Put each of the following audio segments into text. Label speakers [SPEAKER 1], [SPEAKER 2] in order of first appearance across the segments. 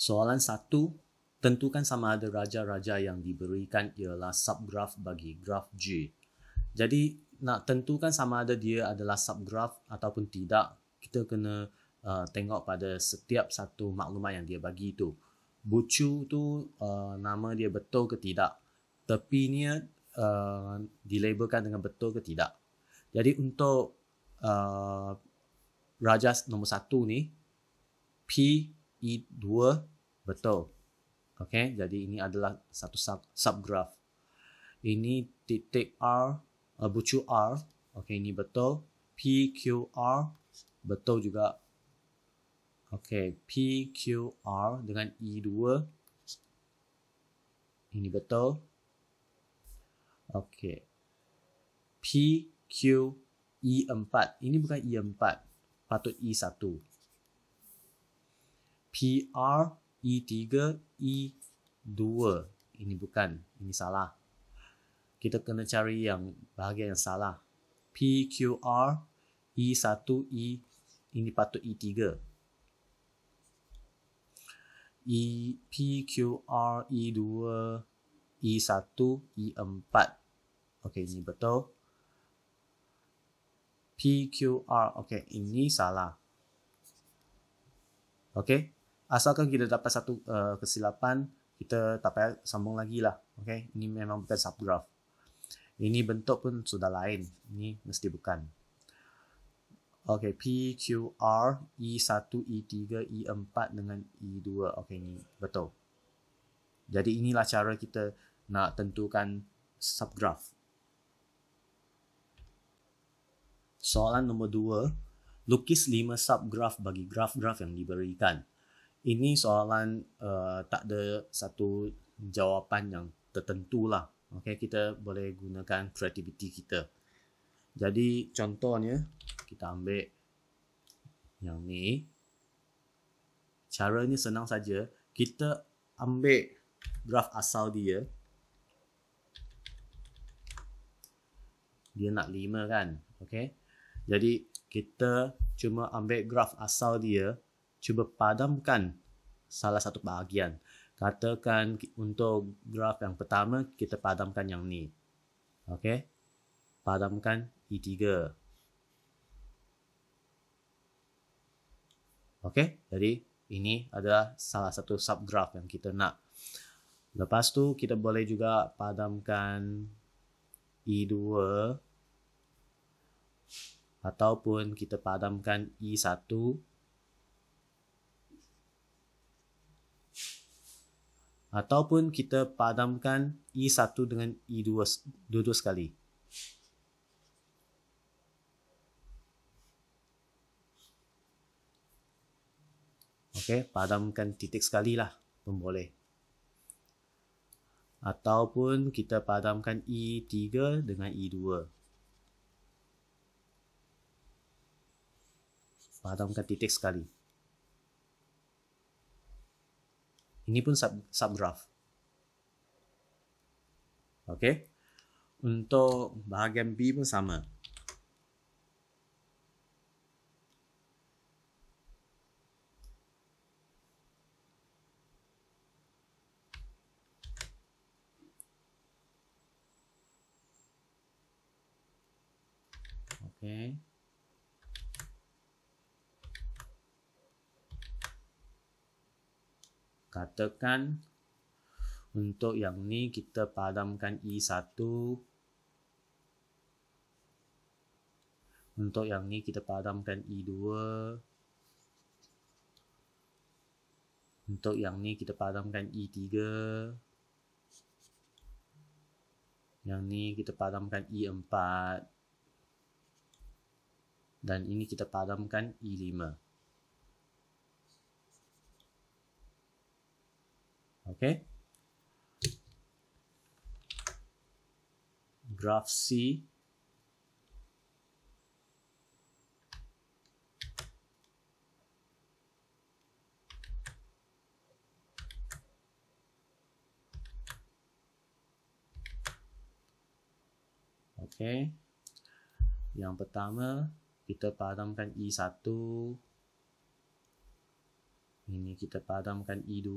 [SPEAKER 1] Soalan satu, tentukan sama ada raja-raja yang diberikan ialah subgraf bagi graf G. Jadi, nak tentukan sama ada dia adalah subgraf ataupun tidak, kita kena uh, tengok pada setiap satu maklumat yang dia bagi itu. Bucu tu uh, nama dia betul ke tidak. Tepinya uh, dilabelkan dengan betul ke tidak. Jadi untuk uh, raja nombor satu ni, P I2 betul. Okay, jadi ini adalah satu sub subgraph. Ini titik R, uh, bucu R. Okay, ini betul. PQR betul juga. Okay, PQR dengan I2. Ini betul. Okay. E 4 Ini bukan E4. Patut E1. P R E3 E2 ini bukan ini salah kita kena cari yang bahagian yang salah P Q R e satu E ini patut e tiga E P Q R e dua e satu e empat okay ini betul P Q R okay ini salah okay asalkan kita dapat satu uh, kesilapan kita tak payah sambung lagi lah okay? ini memang bukan subgraph ini bentuk pun sudah lain ini mesti bukan Okay, P, Q, R, E1, E3, E4 dengan E2. Okay, ini betul. Jadi inilah cara kita nak tentukan subgraph. Soalan nombor 2, lukis lima subgraf bagi graf-graf yang diberikan ini soalan uh, tak ada satu jawapan yang tertentu lah. Okay, kita boleh gunakan kreativiti kita. Jadi contohnya kita ambil yang ni. Cara ni senang saja. Kita ambil graf asal dia. Dia nak lima kan? Okay. Jadi kita cuma ambil graf asal dia cuba padamkan salah satu bahagian. Katakan untuk graf yang pertama, kita padamkan yang ni. Okey? Padamkan E3. Okey? Jadi, ini adalah salah satu subgraf yang kita nak. Lepas tu, kita boleh juga padamkan E2 ataupun kita padamkan E1 ataupun kita padamkan E1 dengan E2 dua-dua sekali. Okey, padamkan titik sekali lah pun boleh. Ataupun kita padamkan E3 dengan E2. Padamkan titik sekali. Ini pun sub, sub draft. Okay. Untuk bahagian B pun sama. Okay. katakan untuk yang ni kita padamkan E1 untuk yang ni kita padamkan E2 untuk yang ni kita padamkan E3 yang ni kita padamkan E4 dan ini kita padamkan E5 okay graph c okay yang pertama kita padamkan E1 ini kita padamkan E2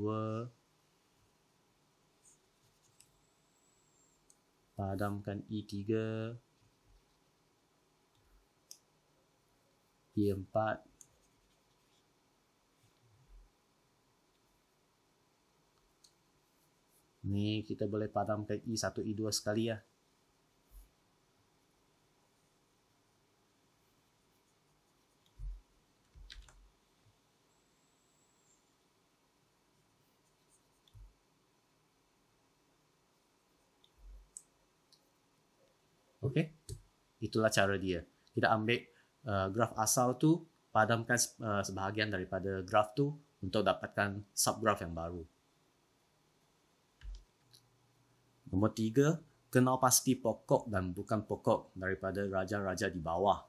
[SPEAKER 1] padamkan E3 E4 Nih kita boleh padamkan E1 E2 sekali ya itulah cara dia. Kita ambil uh, graf asal tu, padamkan uh, sebahagian daripada graf tu untuk dapatkan subgraf yang baru. Nombor tiga, kenal pasti pokok dan bukan pokok daripada raja-raja di bawah.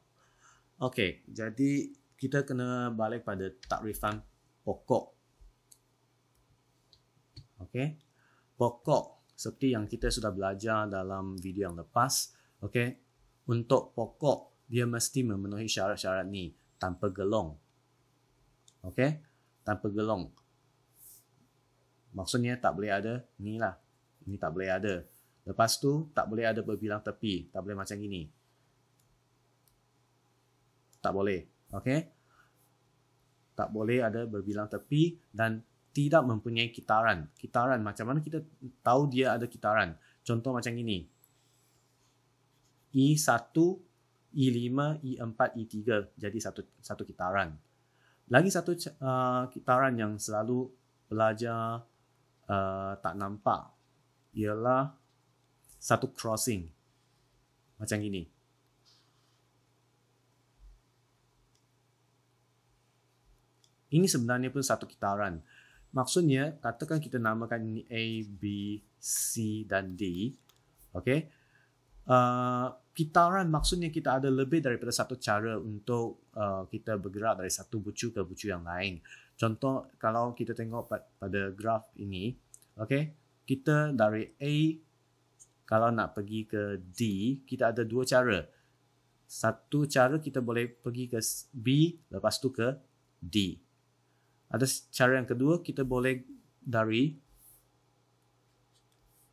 [SPEAKER 1] Okey, jadi kita kena balik pada takrifan pokok. Okey, pokok seperti yang kita sudah belajar dalam video yang lepas. Okey, untuk pokok dia mesti memenuhi syarat-syarat ni tanpa gelong. Okey? Tanpa gelong. Maksudnya tak boleh ada ni lah. Ini tak boleh ada. Lepas tu tak boleh ada berbilang tepi. Tak boleh macam ini. Tak boleh. Okey? Tak boleh ada berbilang tepi dan tidak mempunyai kitaran. Kitaran macam mana kita tahu dia ada kitaran? Contoh macam ini. E1, E5, E4, E3. Jadi satu satu kitaran. Lagi satu uh, kitaran yang selalu pelajar uh, tak nampak ialah satu crossing. Macam ini. Ini sebenarnya pun satu kitaran. Maksudnya, katakan kita namakan ini A, B, C dan D. Okay. Uh, Kitaran maksudnya kita ada lebih daripada satu cara untuk uh, kita bergerak dari satu bucu ke bucu yang lain. Contoh kalau kita tengok pada graf ini, okay, kita dari A kalau nak pergi ke D, kita ada dua cara. Satu cara kita boleh pergi ke B lepas tu ke D. Ada cara yang kedua kita boleh dari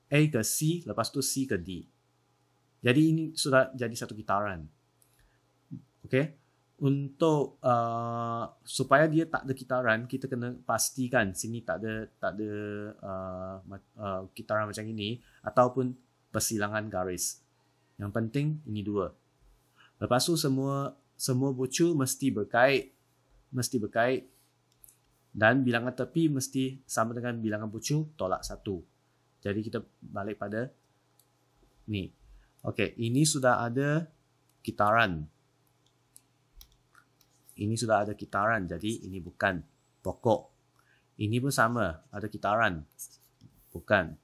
[SPEAKER 1] A ke C lepas tu C ke D. Jadi ini sudah jadi satu gitaran. Okay. Untuk uh, supaya dia tak ada gitaran, kita kena pastikan sini tak ada tak ada uh, uh, gitaran macam ini ataupun persilangan garis. Yang penting ini dua. Lepas tu semua semua bucu mesti berkait mesti berkait dan bilangan tepi mesti sama dengan bilangan bucu tolak satu. Jadi kita balik pada ni. Okey, ini sudah ada kitaran. Ini sudah ada kitaran, jadi ini bukan pokok. Ini pun sama, ada kitaran, Bukan.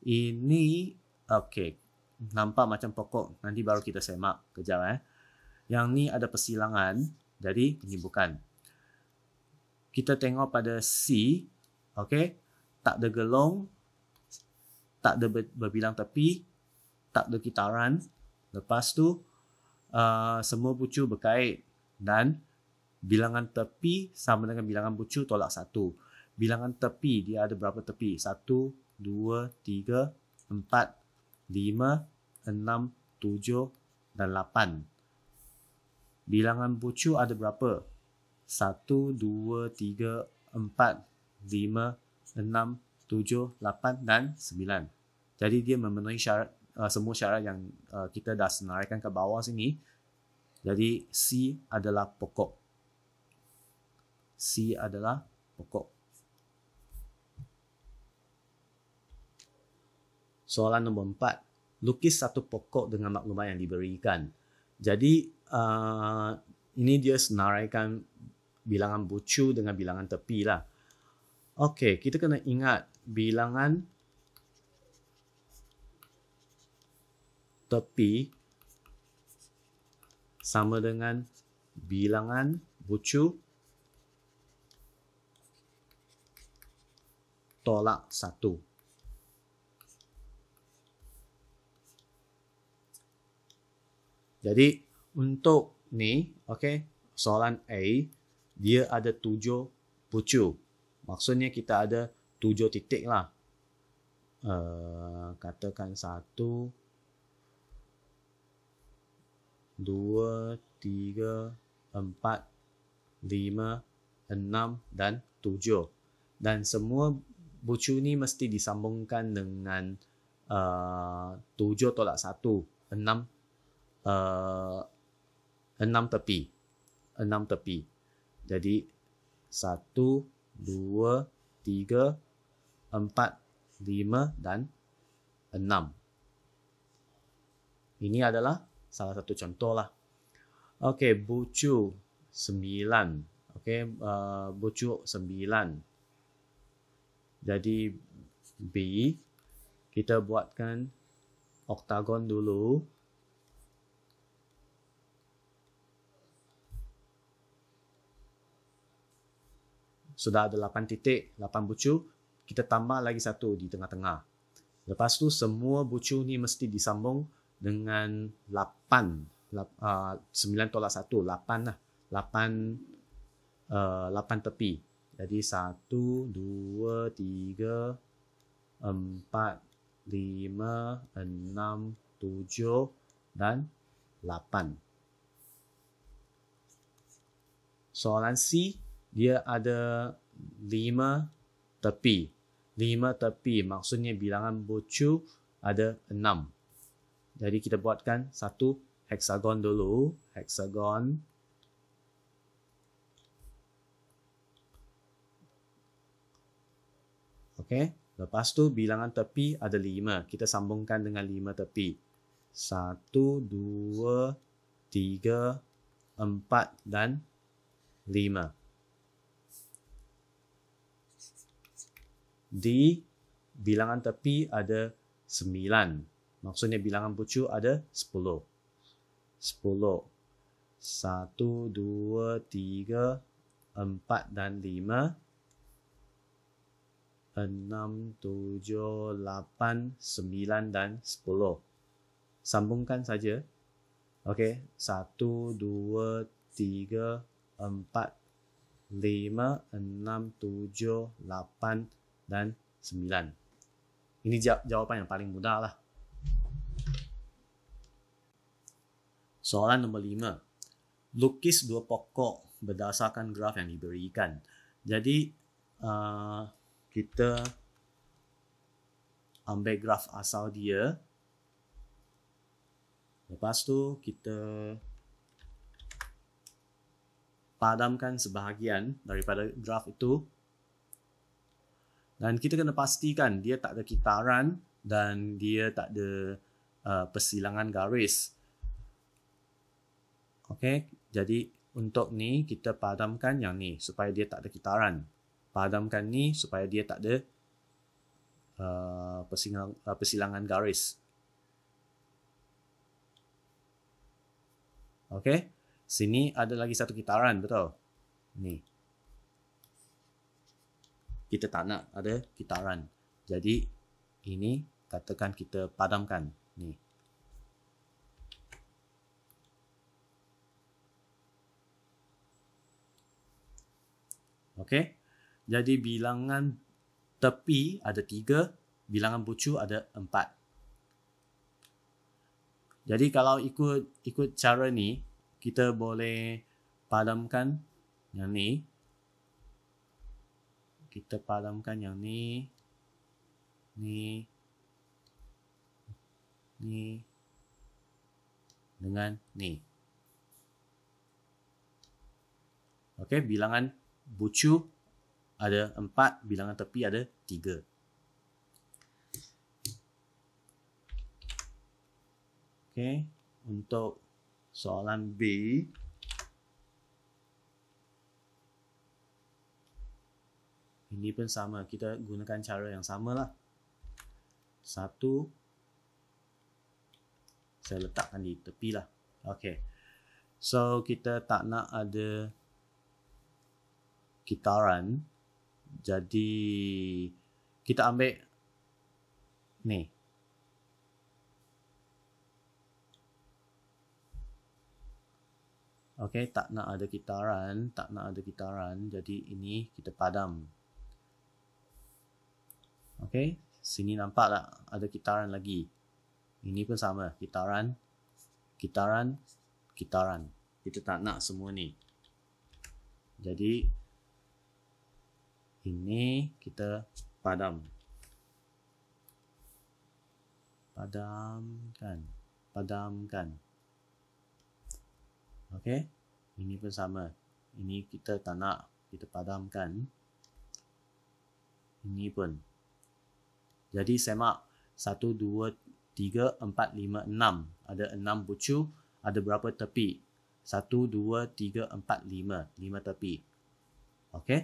[SPEAKER 1] Ini, okey, nampak macam pokok. Nanti baru kita semak. Kejap, eh. Yang ni ada persilangan, jadi ini bukan. Kita tengok pada C, okey. Tak ada gelong, tak ada berbilang tepi, tak berkitaran. Lepas tu, uh, semua pucu berkait dan bilangan tepi sama dengan bilangan pucu tolak satu. Bilangan tepi, dia ada berapa tepi? Satu, dua, tiga, empat, lima, enam, tujuh dan lapan. Bilangan pucu ada berapa? Satu, dua, tiga, empat, lima, enam, tujuh, lapan dan sembilan. Jadi dia memenuhi syarat Uh, semua syarat yang uh, kita dah senaraikan ke bawah sini. Jadi C adalah pokok. C adalah pokok. Soalan nombor empat. Lukis satu pokok dengan maklumat yang diberikan. Jadi uh, ini dia senaraikan bilangan bucu dengan bilangan tepi lah. Okey, kita kena ingat bilangan tepi sama dengan bilangan bucu tolak satu. Jadi untuk ni, okay, soalan A, dia ada tujuh pucu. Maksudnya kita ada tujuh titik lah. Uh, katakan satu, dua, tiga, empat, lima, enam dan tujuh. Dan semua bucu ni mesti disambungkan dengan uh, tujuh tolak satu, enam, uh, enam tepi, enam tepi. Jadi satu, dua, tiga, empat, lima dan enam. Ini adalah salah satu contoh lah. Oke, okay, bucu 9. Oke, okay, uh, eh, bucu 9. Jadi B kita buatkan oktagon dulu. Sudah ada 8 titik, 8 bucu. Kita tambah lagi satu di tengah-tengah. Lepas tu semua bucu ni mesti disambung dengan 8 9 ah, tolak 1 8 lah 8 uh, 8 tepi jadi 1 2 3 4 5 6 7 dan 8 soalan C dia ada 5 tepi 5 tepi maksudnya bilangan bucu ada 6 jadi kita buatkan satu hexagon dulu. Hexagon. Okey. Lepas tu bilangan tepi ada lima. Kita sambungkan dengan lima tepi. Satu, dua, tiga, empat dan lima. Di bilangan tepi ada sembilan. Maksudnya bilangan pucuk ada 10. 10. 1, 2, 3, 4 dan 5. 6, 7, 8, 9 dan 10. Sambungkan saja. Okey. Satu, dua, tiga, empat, lima, enam, tujuh, lapan dan sembilan. Ini jawapan yang paling mudah lah. Soalan nomor lima. Lukis dua pokok berdasarkan graf yang diberikan. Jadi, uh, kita ambil graf asal dia. Lepas tu kita padamkan sebahagian daripada graf itu. Dan kita kena pastikan dia tak ada kitaran dan dia tak ada uh, persilangan garis. Okey, jadi untuk ni kita padamkan yang ni supaya dia tak ada kitaran. Padamkan ni supaya dia tak ada uh, persilangan, uh, persilangan garis. Okey, sini ada lagi satu kitaran betul. Ni. Kita tak nak ada kitaran. Jadi ini katakan kita padamkan. Okey. Jadi bilangan tepi ada tiga, bilangan bucu ada empat. Jadi kalau ikut ikut cara ni, kita boleh padamkan yang ni. Kita padamkan yang ni. Ni. Ni. Dengan ni. Okey, bilangan bucu ada empat, bilangan tepi ada tiga. Okay, untuk soalan B. Ini pun sama, kita gunakan cara yang sama lah. Satu, saya letakkan di tepi lah. Okay, so kita tak nak ada perkitaran. Jadi kita ambil ni. Okey, tak nak ada kitaran, tak nak ada kitaran. Jadi ini kita padam. Okey, sini nampak tak ada kitaran lagi. Ini pun sama, kitaran, kitaran, kitaran. Kita tak nak semua ni. Jadi ini kita padam padamkan padamkan okey ini pun sama ini kita tak nak kita padamkan ini pun jadi semak 1 2 3 4 5 6 ada 6 bucu ada berapa tepi 1 2 3 4 5 5 tepi okey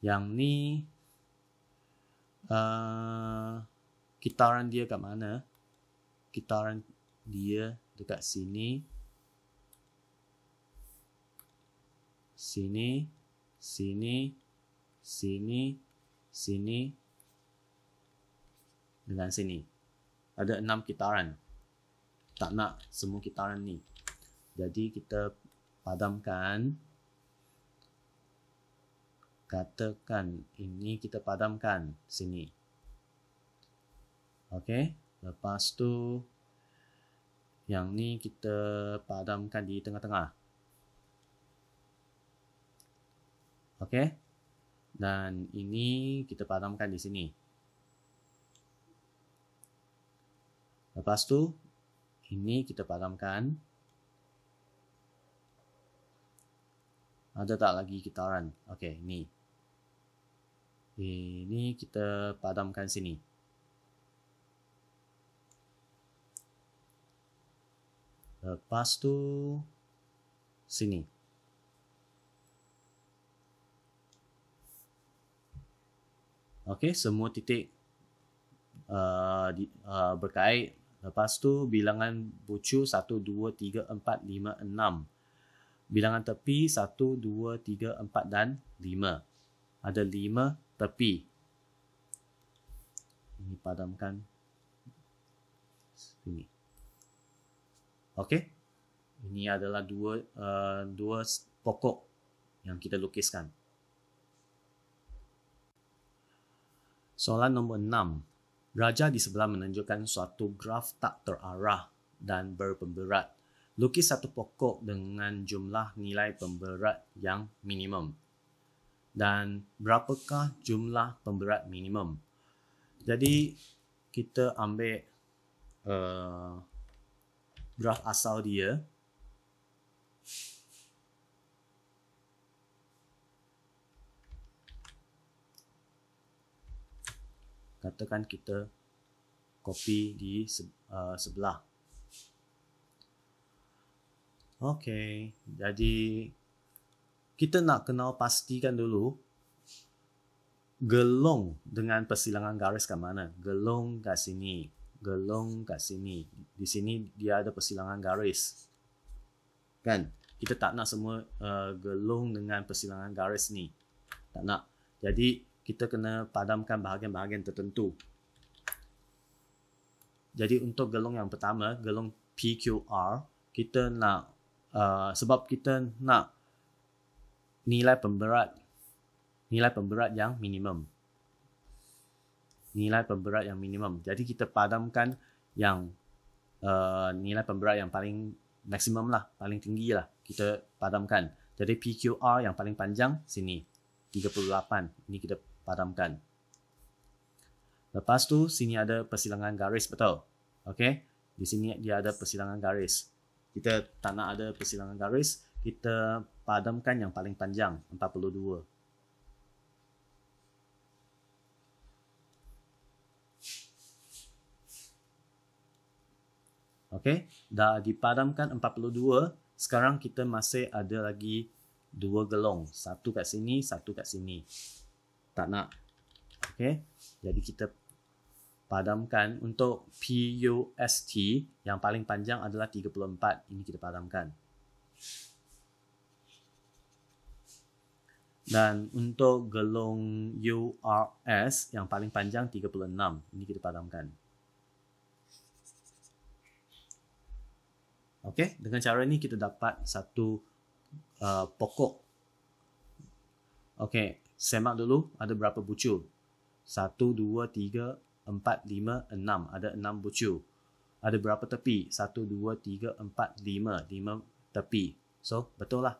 [SPEAKER 1] yang ni uh, eh, kitaran dia kat mana kitaran dia dekat sini sini sini sini sini dengan sini ada enam kitaran tak nak semua kitaran ni jadi kita padamkan katakan ini kita padamkan sini. Okey, lepas tu yang ni kita padamkan di tengah-tengah. Okey. Dan ini kita padamkan di sini. Lepas tu ini kita padamkan. Ada tak lagi kitaran? Okey, ni ini kita padamkan sini lepas tu sini Okey, semua titik uh, di, uh, berkait. Lepas tu bilangan bucu 1, 2, 3, 4, 5, 6. Bilangan tepi 1, 2, 3, 4 dan 5. Ada tepi. Ini padamkan. Ini. Okey. Ini adalah dua uh, dua pokok yang kita lukiskan. Soalan nombor enam. Raja di sebelah menunjukkan suatu graf tak terarah dan berpemberat. Lukis satu pokok dengan jumlah nilai pemberat yang minimum dan berapakah jumlah pemberat minimum. Jadi kita ambil uh, eh, graf asal dia. Katakan kita copy di uh, sebelah. Okay, jadi kita nak kenal pastikan dulu gelong dengan persilangan garis kat mana. Gelong kat sini. Gelong kat sini. Di sini dia ada persilangan garis. Kan? Kita tak nak semua uh, gelong dengan persilangan garis ni. Tak nak. Jadi, kita kena padamkan bahagian-bahagian tertentu. Jadi, untuk gelong yang pertama, gelong PQR, kita nak, uh, sebab kita nak nilai pemberat nilai pemberat yang minimum nilai pemberat yang minimum jadi kita padamkan yang uh, nilai pemberat yang paling maksimum lah paling tinggi lah kita padamkan jadi PQR yang paling panjang sini 38 ini kita padamkan lepas tu sini ada persilangan garis betul okay di sini dia ada persilangan garis kita tak nak ada persilangan garis kita padamkan yang paling panjang 42 Okey, dah dipadamkan 42. Sekarang kita masih ada lagi dua gelong. Satu kat sini, satu kat sini. Tak nak. Okey. Jadi kita padamkan untuk PUST yang paling panjang adalah 34. Ini kita padamkan. Dan untuk gelung URS yang paling panjang 36. Ini kita padamkan. Okey, dengan cara ini kita dapat satu uh, pokok. Okey, semak dulu ada berapa bucu. Satu, dua, tiga, empat, lima, enam. Ada enam bucu. Ada berapa tepi? Satu, dua, tiga, empat, lima, lima tepi. So, betul lah.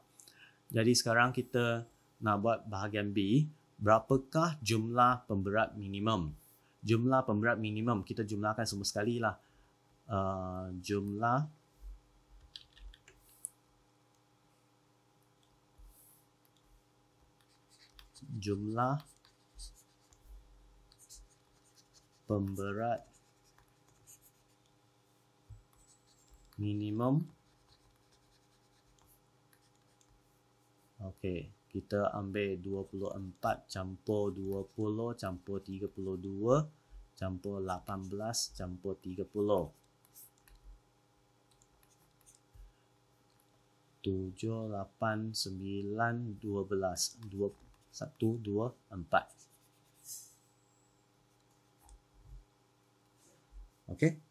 [SPEAKER 1] Jadi sekarang kita nak buat bahagian B, berapakah jumlah pemberat minimum? Jumlah pemberat minimum, kita jumlahkan semua sekali lah. Uh, jumlah jumlah pemberat minimum okey kita ambil 24 campur 20 campur 32 campur 18 campur 30 tujuh, lapan, sembilan, dua belas, dua, satu, dua, empat. Okay.